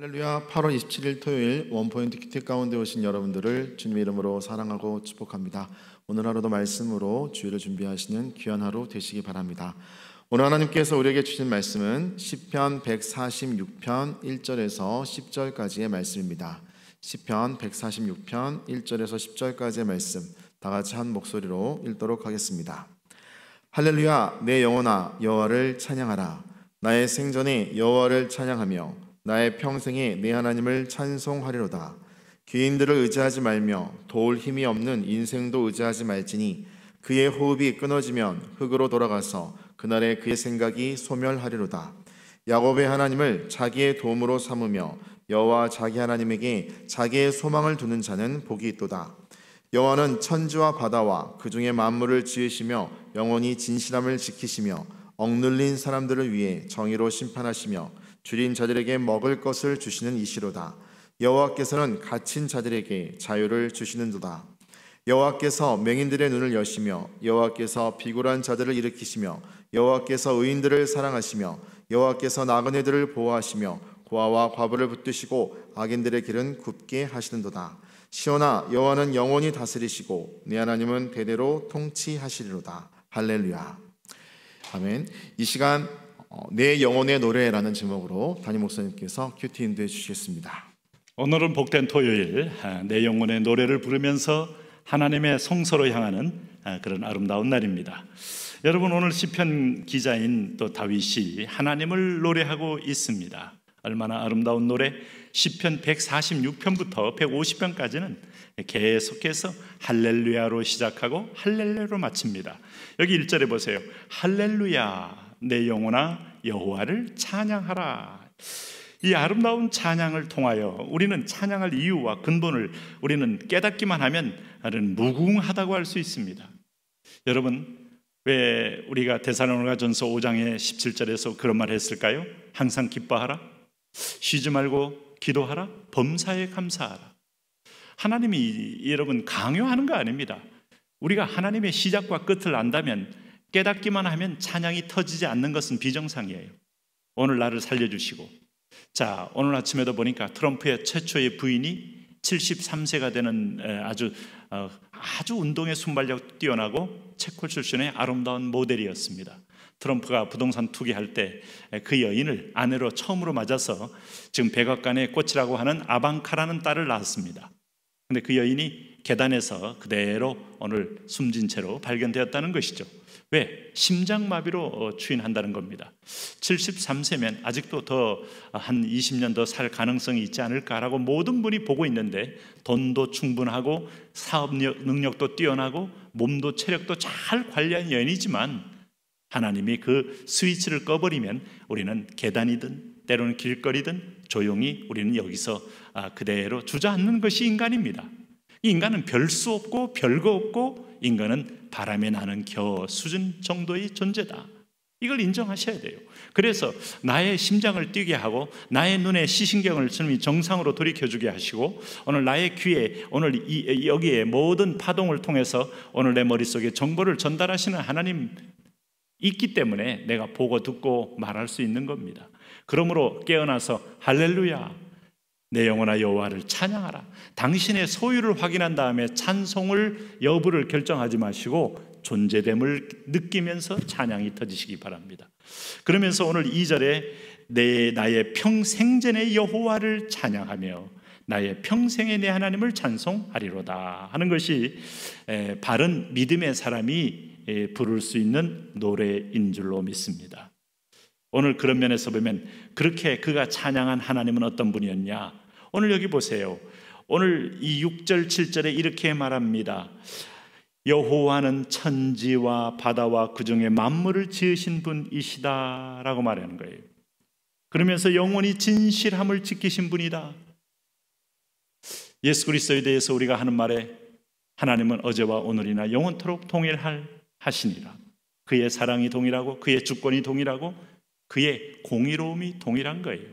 할렐루야 8월 27일 토요일 원포인트 큐티 가운데 오신 여러분들을 주님의 이름으로 사랑하고 축복합니다. 오늘 하루도 말씀으로 주의를 준비하시는 귀한 하루 되시기 바랍니다. 오늘 하나님께서 우리에게 주신 말씀은 10편 146편 1절에서 10절까지의 말씀입니다. 10편 146편 1절에서 10절까지의 말씀 다 같이 한 목소리로 읽도록 하겠습니다. 할렐루야 내 영혼아 여호와를 찬양하라 나의 생전에 여호와를 찬양하며 나의 평생에 내 하나님을 찬송하리로다. 귀인들을 의지하지 말며 도울 힘이 없는 인생도 의지하지 말지니 그의 호흡이 끊어지면 흙으로 돌아가서 그날에 그의 생각이 소멸하리로다. 야곱의 하나님을 자기의 도움으로 삼으며 여호와 자기 하나님에게 자기의 소망을 두는 자는 복이 있도다. 여호와는 천지와 바다와 그 중에 만물을 지으시며 영원히 진실함을 지키시며 억눌린 사람들을 위해 정의로 심판하시며 줄인 자들에게 먹을 것을 주시는 이시로다. 여호와께서는 갇힌 자들에게 자유를 주시는도다. 여호와께서 맹인들의 눈을 여시며 여호와께서 비굴한 자들을 일으키시며 여호와께서 의인들을 사랑하시며 여호와께서 나그네들을 보호하시며 고아와 과부를 붙드시고 악인들의 길은 굽게 하시는도다. 시온아 여호와는 영원히 다스리시고 네 하나님은 대대로 통치하시리로다. 할렐루야. 아멘. 이 시간 어, 내 영혼의 노래라는 제목으로 담임 목사님께서 큐티 인도해 주시겠습니다. 오늘은 복된 토요일 아, 내 영혼의 노래를 부르면서 하나님의 성서로 향하는 아, 그런 아름다운 날입니다. 여러분 오늘 시편 기자인 또 다윗이 하나님을 노래하고 있습니다. 얼마나 아름다운 노래 시편 146편부터 150편까지는 계속해서 할렐루야로 시작하고 할렐루야로 마칩니다. 여기 1절에 보세요. 할렐루야 내 영혼아 여호와를 찬양하라. 이 아름다운 찬양을 통하여 우리는 찬양할 이유와 근본을 우리는 깨닫기만 하면 나는 무궁하다고 할 수 있습니다. 여러분 왜 우리가 데살로가전서 5장의 17절에서 그런 말을 했을까요? 항상 기뻐하라. 쉬지 말고 기도하라. 범사에 감사하라. 하나님이 여러분 강요하는 거 아닙니다. 우리가 하나님의 시작과 끝을 안다면 깨닫기만 하면 찬양이 터지지 않는 것은 비정상이에요. 오늘 나를 살려주시고. 자, 오늘 아침에도 보니까 트럼프의 최초의 부인이 73세가 되는 아주 어, 아주 운동의 순발력 뛰어나고 체코 출신의 아름다운 모델이었습니다. 트럼프가 부동산 투기할 때 그 여인을 아내로 처음으로 맞아서 지금 백악관의 꽃이라고 하는 아방카라는 딸을 낳았습니다. 근데 그 여인이 계단에서 그대로 오늘 숨진 채로 발견되었다는 것이죠. 왜? 심장마비로 어, 추인한다는 겁니다. 73세면 아직도 더한 아, 20년 더 살 가능성이 있지 않을까라고 모든 분이 보고 있는데 돈도 충분하고 사업 능력도 뛰어나고 몸도 체력도 잘 관리한 연이지만 하나님이 그 스위치를 꺼버리면 우리는 계단이든 때로는 길거리든 조용히 우리는 여기서 아, 그대로 주저앉는 것이 인간입니다. 이 인간은 별 수 없고 별거 없고 인간은 바람에 나는 겨 수준 정도의 존재다. 이걸 인정하셔야 돼요. 그래서 나의 심장을 뛰게 하고 나의 눈에 시신경을 주님이 정상으로 돌이켜주게 하시고 오늘 나의 귀에 오늘 이, 여기에 모든 파동을 통해서 오늘 내 머릿속에 정보를 전달하시는 하나님 있기 때문에 내가 보고 듣고 말할 수 있는 겁니다. 그러므로 깨어나서 할렐루야 내 영혼아 여호와를 찬양하라. 당신의 소유를 확인한 다음에 찬송을 여부를 결정하지 마시고 존재됨을 느끼면서 찬양이 터지시기 바랍니다. 그러면서 오늘 2절에 내 나의 평생전의 여호와를 찬양하며 나의 평생의 내 하나님을 찬송하리로다 하는 것이 바른 믿음의 사람이 부를 수 있는 노래인 줄로 믿습니다. 오늘 그런 면에서 보면 그렇게 그가 찬양한 하나님은 어떤 분이었냐? 오늘 여기 보세요. 오늘 이 6절, 7절에 이렇게 말합니다. 여호와는 천지와 바다와 그 중에 만물을 지으신 분이시다라고 말하는 거예요. 그러면서 영원히 진실함을 지키신 분이다. 예수 그리스도에 대해서 우리가 하는 말에 하나님은 어제와 오늘이나 영원토록 동일할 하시니라. 그의 사랑이 동일하고 그의 주권이 동일하고 그의 공의로움이 동일한 거예요.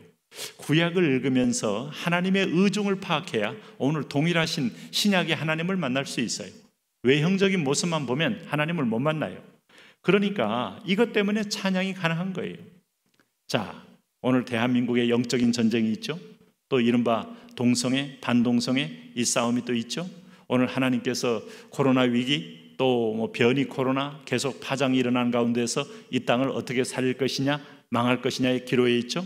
구약을 읽으면서 하나님의 의중을 파악해야 오늘 동일하신 신약의 하나님을 만날 수 있어요. 외형적인 모습만 보면 하나님을 못 만나요. 그러니까 이것 때문에 찬양이 가능한 거예요. 자, 오늘 대한민국의 영적인 전쟁이 있죠. 또 이른바 동성애, 반동성애 이 싸움이 또 있죠. 오늘 하나님께서 코로나 위기 또뭐 변이 코로나 계속 파장이 일어난 가운데서 이 땅을 어떻게 살릴 것이냐 망할 것이냐의 기로에 있죠.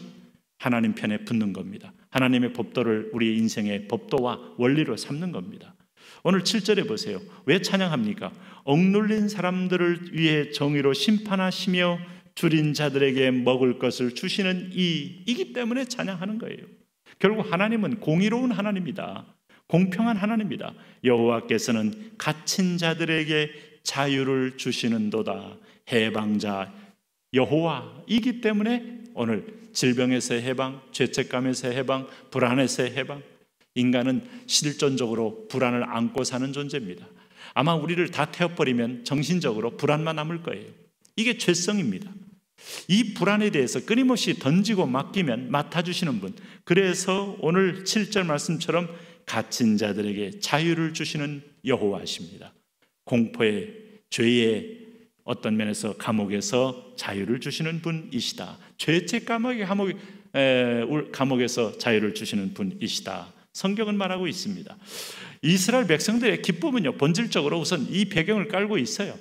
하나님 편에 붙는 겁니다. 하나님의 법도를 우리 인생의 법도와 원리로 삼는 겁니다. 오늘 7절에 보세요. 왜 찬양합니까? 억눌린 사람들을 위해 정의로 심판하시며 줄인 자들에게 먹을 것을 주시는 이 이기 때문에 찬양하는 거예요. 결국 하나님은 공의로운 하나님이다. 공평한 하나님이다. 여호와께서는 갇힌 자들에게 자유를 주시는도다. 해방자 여호와이기 때문에 오늘 질병에서 의 해방, 죄책감에서 의 해방, 불안에서 의 해방. 인간은 실존적으로 불안을 안고 사는 존재입니다. 아마 우리를 다 태워버리면 정신적으로 불안만 남을 거예요. 이게 죄성입니다. 이 불안에 대해서 끊임없이 던지고 맡기면 맡아주시는 분. 그래서 오늘 7절 말씀처럼 갇힌 자들에게 자유를 주시는 여호와십니다. 공포의 죄의 어떤 면에서 감옥에서 자유를 주시는 분이시다. 죄책 감옥에 감옥 감옥에서 자유를 주시는 분이시다. 성경은 말하고 있습니다. 이스라엘 백성들의 기쁨은요, 본질적으로 우선 이 배경을 깔고 있어요.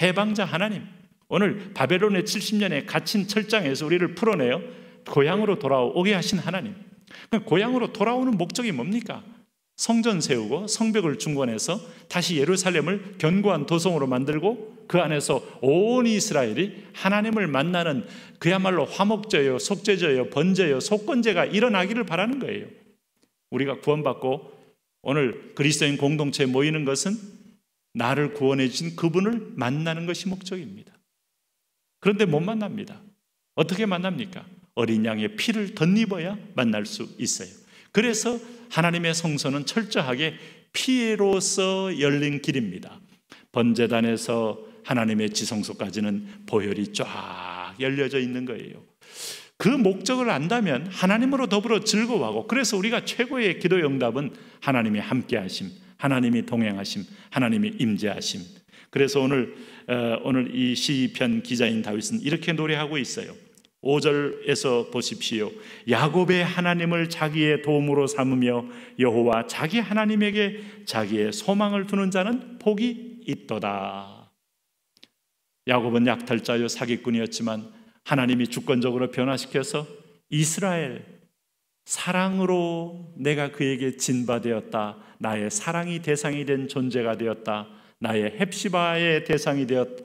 해방자 하나님. 오늘 바벨론의 70년에 갇힌 철장에서 우리를 풀어내어 고향으로 돌아오게 하신 하나님. 그러니까 고향으로 돌아오는 목적이 뭡니까? 성전 세우고 성벽을 중건해서 다시 예루살렘을 견고한 도성으로 만들고 그 안에서 온 이스라엘이 하나님을 만나는 그야말로 화목제여속죄제여번제여 속건제가 일어나기를 바라는 거예요. 우리가 구원받고 오늘 그리스도인 공동체에 모이는 것은 나를 구원해 주신 그분을 만나는 것이 목적입니다. 그런데 못 만납니다. 어떻게 만납니까? 어린 양의 피를 덧입어야 만날 수 있어요. 그래서 하나님의 성소는 철저하게 피해로서 열린 길입니다. 번제단에서 하나님의 지성소까지는 보혈이 쫙 열려져 있는 거예요. 그 목적을 안다면 하나님으로 더불어 즐거워하고 그래서 우리가 최고의 기도 응답은 하나님이 함께 하심, 하나님이 동행하심, 하나님이 임재하심. 그래서 오늘 어, 오늘 이 시편 기자인 다윗은 이렇게 노래하고 있어요. 5절에서 보십시오. 야곱의 하나님을 자기의 도움으로 삼으며 여호와 자기 하나님에게 자기의 소망을 두는 자는 복이 있도다. 야곱은 약탈자요 사기꾼이었지만 하나님이 주권적으로 변화시켜서 이스라엘 사랑으로 내가 그에게 진바되었다. 나의 사랑이 대상이 된 존재가 되었다. 나의 헵시바의 대상이 되었다.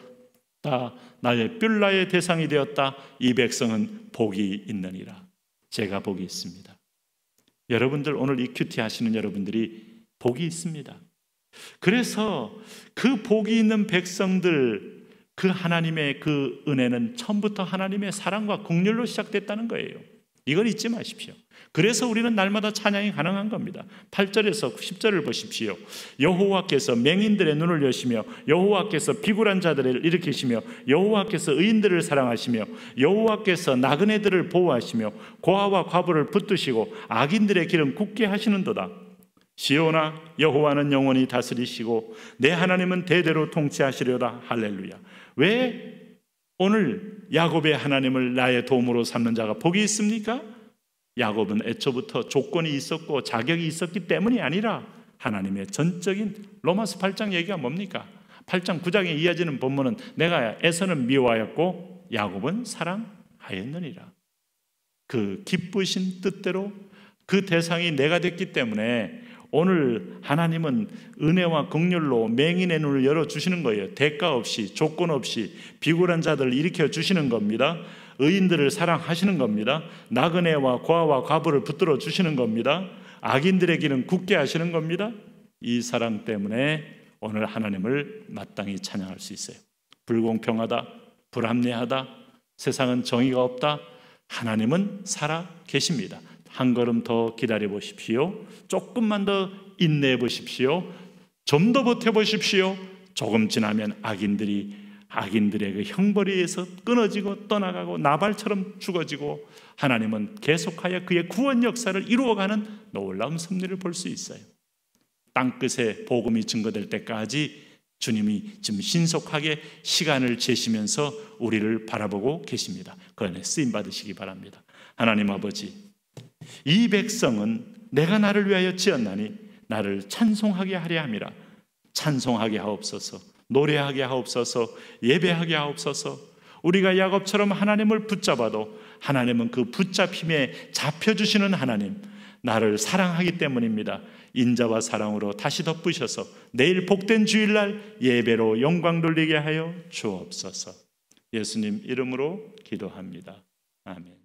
다 나의 뿔라의 대상이 되었다. 이 백성은 복이 있느니라. 제가 복이 있습니다. 여러분들 오늘 이 큐티 하시는 여러분들이 복이 있습니다. 그래서 그 복이 있는 백성들 그 하나님의 그 은혜는 처음부터 하나님의 사랑과 공률로 시작됐다는 거예요. 이걸 잊지 마십시오. 그래서 우리는 날마다 찬양이 가능한 겁니다. 8절에서 10절을 보십시오. 여호와께서 맹인들의 눈을 여시며 여호와께서 비굴한 자들을 일으키시며 여호와께서 의인들을 사랑하시며 여호와께서 나그네들을 보호하시며 고아와 과부를 붙드시고 악인들의 길은 굳게 하시는도다. 시온아 여호와는 영원히 다스리시고 내 하나님은 대대로 통치하시려다 할렐루야. 왜 오늘 야곱의 하나님을 나의 도움으로 삼는 자가 복이 있습니까? 야곱은 애초부터 조건이 있었고 자격이 있었기 때문이 아니라 하나님의 전적인 로마서 8장 얘기가 뭡니까? 8장 9장에 이어지는 본문은 내가 에서는 미워하였고 야곱은 사랑하였느니라. 그 기쁘신 뜻대로 그 대상이 내가 됐기 때문에 오늘 하나님은 은혜와 긍휼로 맹인의 눈을 열어 주시는 거예요. 대가 없이 조건 없이 비굴한 자들을 일으켜 주시는 겁니다. 의인들을 사랑하시는 겁니다. 나그네와 과와 과부를 붙들어 주시는 겁니다. 악인들의 길은 굳게 하시는 겁니다. 이 사랑 때문에 오늘 하나님을 마땅히 찬양할 수 있어요. 불공평하다, 불합리하다, 세상은 정의가 없다. 하나님은 살아 계십니다. 한 걸음 더 기다려 보십시오. 조금만 더 인내해 보십시오. 좀 더 버텨 보십시오. 조금 지나면 악인들이 악인들의 그 형벌에 서 끊어지고 떠나가고 나발처럼 죽어지고 하나님은 계속하여 그의 구원 역사를 이루어가는 놀라운 섭리를 볼 수 있어요. 땅끝에 복음이 증거될 때까지 주님이 지금 신속하게 시간을 재시면서 우리를 바라보고 계십니다. 그 안에 쓰임 받으시기 바랍니다. 하나님 아버지, 이 백성은 내가 나를 위하여 지었나니 나를 찬송하게 하려 함이라 찬송하게 하옵소서. 노래하게 하옵소서, 예배하게 하옵소서. 우리가 야곱처럼 하나님을 붙잡아도 하나님은 그 붙잡힘에 잡혀 주시는 하나님, 나를 사랑하기 때문입니다. 인자와 사랑으로 다시 덮으셔서 내일 복된 주일날 예배로 영광 돌리게 하여 주옵소서. 예수님 이름으로 기도합니다. 아멘.